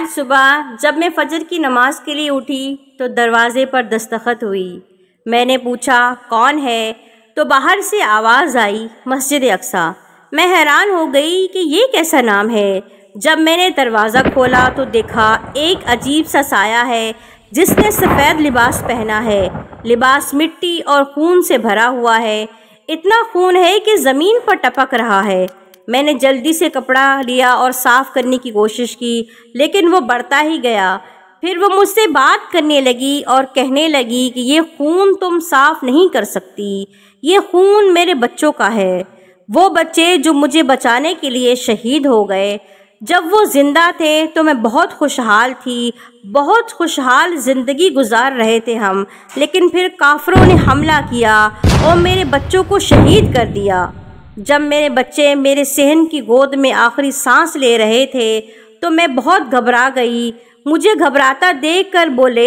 आज सुबह जब मैं फजर की नमाज के लिए उठी तो दरवाज़े पर दस्तखत हुई मैंने पूछा कौन है तो बाहर से आवाज़ आई मस्जिद अक्सा मैं हैरान हो गई कि ये कैसा नाम है जब मैंने दरवाज़ा खोला तो देखा एक अजीब सा साया है जिसने सफ़ेद लिबास पहना है लिबास मिट्टी और खून से भरा हुआ है इतना खून है कि ज़मीन पर टपक रहा है मैंने जल्दी से कपड़ा लिया और साफ़ करने की कोशिश की लेकिन वो बढ़ता ही गया फिर वो मुझसे बात करने लगी और कहने लगी कि ये खून तुम साफ़ नहीं कर सकती ये खून मेरे बच्चों का है वो बच्चे जो मुझे बचाने के लिए शहीद हो गए जब वो ज़िंदा थे तो मैं बहुत खुशहाल थी बहुत खुशहाल ज़िंदगी गुजार रहे थे हम लेकिन फिर काफरों ने हमला किया और मेरे बच्चों को शहीद कर दिया जब मेरे बच्चे मेरे सहन की गोद में आखिरी सांस ले रहे थे तो मैं बहुत घबरा गई मुझे घबराता देख कर बोले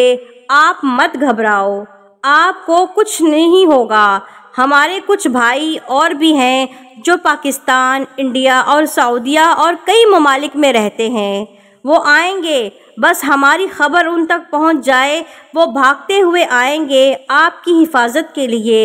आप मत घबराओ आपको कुछ नहीं होगा हमारे कुछ भाई और भी हैं जो पाकिस्तान इंडिया और सऊदीया और कई ममालिक में रहते हैं वो आएंगे बस हमारी खबर उन तक पहुंच जाए वो भागते हुए आएंगे आपकी हिफाजत के लिए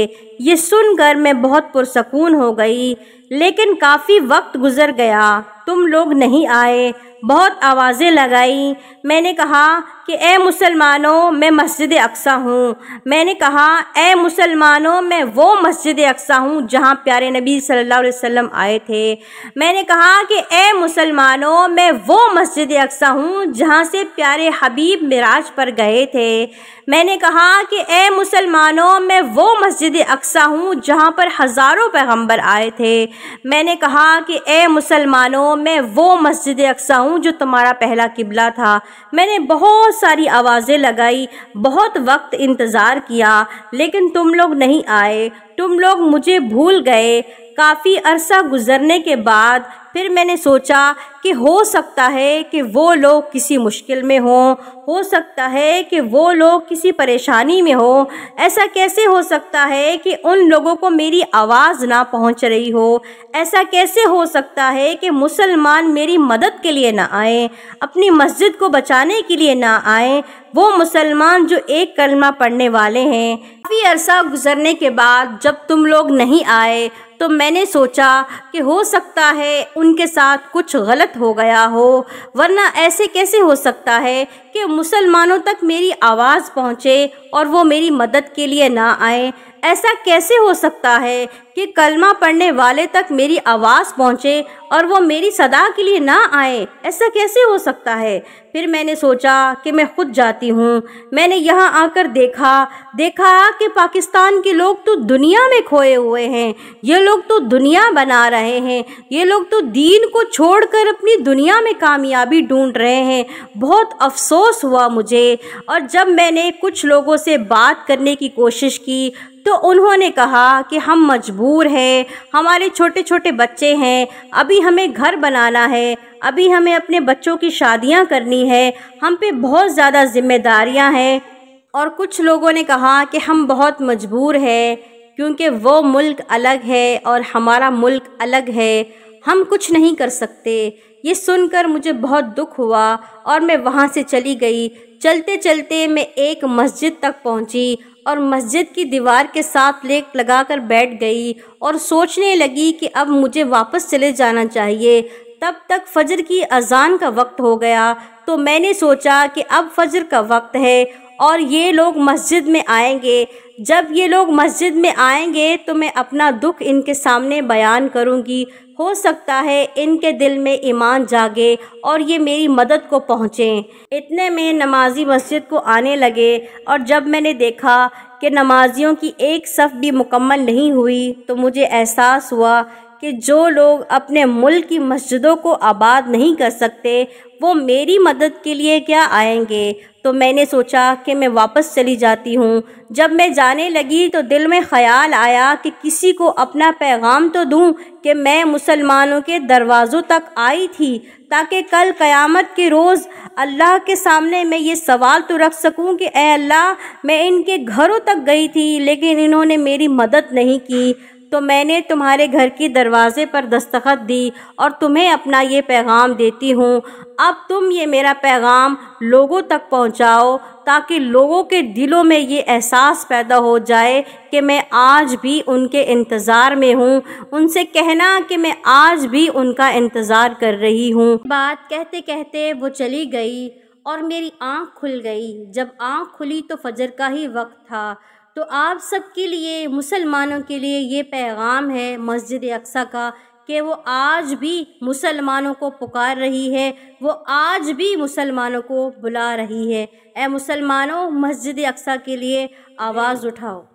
ये सुनकर मैं बहुत पुरसकून हो गई लेकिन काफ़ी वक्त गुजर गया तुम लोग नहीं आए बहुत आवाज़ें लगाई मैंने कहा कि ए मुसलमानों मैं मस्जिद अक्सा हूँ मैंने कहा ए मुसलमानों मैं वो मस्जिद अक्सा हूँ जहाँ प्यारे नबी सल्लल्लाहु अलैहि वसल्लम आए थे मैंने कहा कि ए मुसलमानों मैं वो मस्जिद अक्सा हूँ जहाँ से प्यारे हबीब मराज पर गए थे मैंने कहा कि ए मुसलमानों मैं वो मस्जिद अक्सा हूँ जहाँ पर हज़ारों पैगम्बर आए थे मैंने कहा कि ए मुसलमानों मैं वो मस्जिद अक्सा हूँ जाऊं जो तुम्हारा पहला किबला था मैंने बहुत सारी आवाज़ें लगाई बहुत वक्त इंतज़ार किया लेकिन तुम लोग नहीं आए तुम लोग मुझे भूल गए काफ़ी अरसा गुज़रने के बाद फिर मैंने सोचा कि हो सकता है कि वो लोग किसी मुश्किल में हों हो सकता है कि वो लोग किसी परेशानी में हों ऐसा कैसे हो सकता है कि उन लोगों को मेरी आवाज़ ना पहुंच रही हो ऐसा कैसे हो सकता है कि मुसलमान मेरी मदद के लिए ना आए अपनी मस्जिद को बचाने के लिए ना आए वो मुसलमान जो एक कलमा पढ़ने वाले हैं काफ़ी अरसा गुजरने के बाद जब तुम लोग नहीं आए तो मैंने सोचा कि हो सकता है उनके साथ कुछ गलत हो गया हो वरना ऐसे कैसे हो सकता है कि मुसलमानों तक मेरी आवाज़ पहुँचे और वो मेरी मदद के लिए ना आए ऐसा कैसे हो सकता है कि कलमा पढ़ने वाले तक मेरी आवाज़ पहुँचे और वो मेरी सदा के लिए ना आए ऐसा कैसे हो सकता है फिर मैंने सोचा कि मैं खुद जाती हूँ मैंने यहाँ आकर देखा देखा कि पाकिस्तान के लोग तो दुनिया में खोए हुए हैं ये लोग तो दुनिया बना रहे हैं ये लोग तो दीन को छोड़कर अपनी दुनिया में कामयाबी ढूंढ रहे हैं बहुत अफसोस हुआ मुझे और जब मैंने कुछ लोगों से बात करने की कोशिश की तो उन्होंने कहा कि हम मजबूर हैं हमारे छोटे छोटे बच्चे हैं अभी हमें घर बनाना है अभी हमें अपने बच्चों की शादियां करनी है हम पे बहुत ज़्यादा जिम्मेदारियां हैं और कुछ लोगों ने कहा कि हम बहुत मजबूर हैं क्योंकि वो मुल्क अलग है और हमारा मुल्क अलग है हम कुछ नहीं कर सकते ये सुनकर मुझे बहुत दुख हुआ और मैं वहाँ से चली गई चलते चलते मैं एक मस्जिद तक पहुँची और मस्जिद की दीवार के साथ लेक लगाकर बैठ गई और सोचने लगी कि अब मुझे वापस चले जाना चाहिए तब तक फजर की अजान का वक्त हो गया तो मैंने सोचा कि अब फजर का वक्त है और ये लोग मस्जिद में आएंगे जब ये लोग मस्जिद में आएंगे तो मैं अपना दुख इनके सामने बयान करूंगी हो सकता है इनके दिल में ईमान जागे और ये मेरी मदद को पहुँचें इतने में नमाजी मस्जिद को आने लगे और जब मैंने देखा कि नमाजियों की एक सफ़ भी मुकम्मल नहीं हुई तो मुझे एहसास हुआ कि जो लोग अपने मुल्क की मस्जिदों को आबाद नहीं कर सकते वो मेरी मदद के लिए क्या आएंगे तो मैंने सोचा कि मैं वापस चली जाती हूँ जब मैं जाने लगी तो दिल में ख्याल आया कि किसी को अपना पैगाम तो दूँ कि मैं मुसलमानों के दरवाज़ों तक आई थी ताकि कल क़यामत के रोज़ अल्लाह के सामने मैं ये सवाल तो रख सकूँ कि ए अल्लाह मैं इनके घरों तक गई थी लेकिन इन्होंने मेरी मदद नहीं की तो मैंने तुम्हारे घर के दरवाज़े पर दस्तखत दी और तुम्हें अपना ये पैगाम देती हूँ अब तुम ये मेरा पैगाम लोगों तक पहुँचाओ ताकि लोगों के दिलों में ये एहसास पैदा हो जाए कि मैं आज भी उनके इंतज़ार में हूँ उनसे कहना कि मैं आज भी उनका इंतज़ार कर रही हूँ बात कहते कहते वो चली गई और मेरी आँख खुल गई जब आँख खुली तो फजर का ही वक्त था तो आप सब के लिए मुसलमानों के लिए ये पैगाम है मस्जिद अक्सा का कि वो आज भी मुसलमानों को पुकार रही है वो आज भी मुसलमानों को बुला रही है ए मुसलमानों मस्जिद अक्सा के लिए आवाज़ उठाओ